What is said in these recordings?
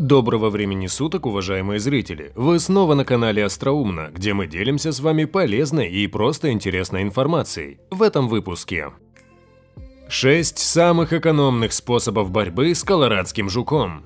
Доброго времени суток, уважаемые зрители! Вы снова на канале Остроумно, где мы делимся с вами полезной и просто интересной информацией. В этом выпуске. 6 самых экономных способов борьбы с колорадским жуком.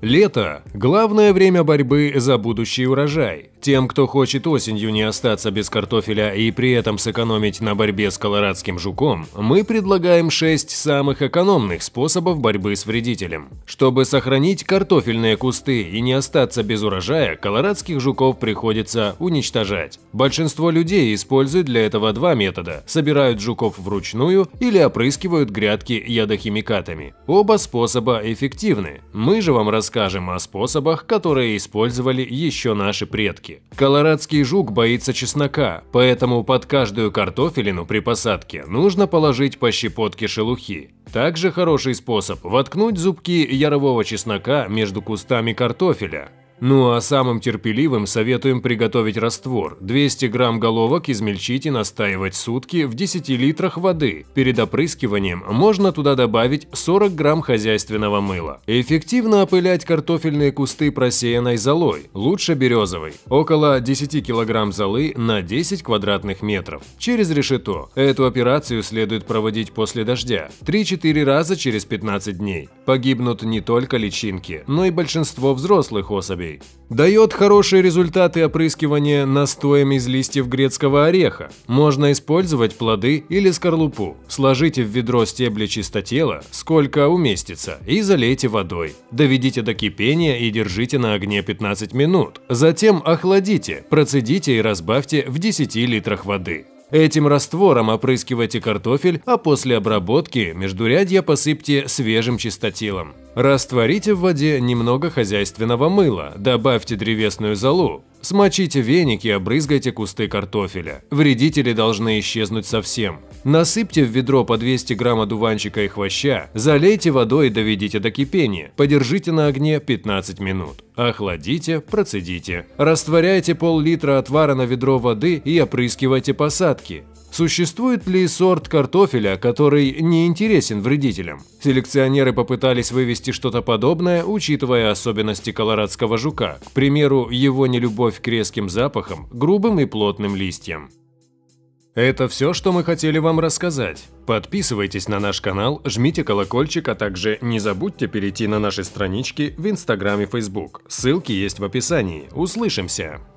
Лето – главное время борьбы за будущий урожай. Тем, кто хочет осенью не остаться без картофеля и при этом сэкономить на борьбе с колорадским жуком, мы предлагаем 6 самых экономных способов борьбы с вредителем. Чтобы сохранить картофельные кусты и не остаться без урожая, колорадских жуков приходится уничтожать. Большинство людей используют для этого два метода – собирают жуков вручную или опрыскивают грядки ядохимикатами. Оба способа эффективны. Мы же вам рассказываем, расскажем о способах, которые использовали еще наши предки. Колорадский жук боится чеснока, поэтому под каждую картофелину при посадке нужно положить по щепотке шелухи. Также хороший способ – воткнуть зубки ярового чеснока между кустами картофеля. Ну а самым терпеливым советуем приготовить раствор. 200 грамм головок измельчить и настаивать сутки в 10 литрах воды. Перед опрыскиванием можно туда добавить 40 грамм хозяйственного мыла. Эффективно опылять картофельные кусты просеянной золой, лучше березовой. Около 10 килограмм золы на 10 квадратных метров. Через решето. Эту операцию следует проводить после дождя. 3-4 раза через 15 дней. Погибнут не только личинки, но и большинство взрослых особей рублей. Дает хорошие результаты опрыскивания настоем из листьев грецкого ореха. Можно использовать плоды или скорлупу. Сложите в ведро стебли чистотела, сколько уместится, и залейте водой. Доведите до кипения и держите на огне 15 минут. Затем охладите, процедите и разбавьте в 10 литрах воды. Этим раствором опрыскивайте картофель, а после обработки междурядья посыпьте свежим чистотилом. Растворите в воде немного хозяйственного мыла, добавьте древесную золу, Смочите веники и обрызгайте кусты картофеля. Вредители должны исчезнуть совсем. Насыпьте в ведро по 200 грамм одуванчика и хвоща, залейте водой и доведите до кипения. Подержите на огне 15 минут. Охладите, процедите. Растворяйте пол-литра отвара на ведро воды и опрыскивайте посадки. Существует ли сорт картофеля, который не интересен вредителям? Селекционеры попытались вывести что-то подобное, учитывая особенности колорадского жука, к примеру, его нелюбовь к резким запахам, грубым и плотным листьям. Это все, что мы хотели вам рассказать. Подписывайтесь на наш канал, жмите колокольчик, а также не забудьте перейти на наши странички в Инстаграм и Фейсбук. Ссылки есть в описании. Услышимся!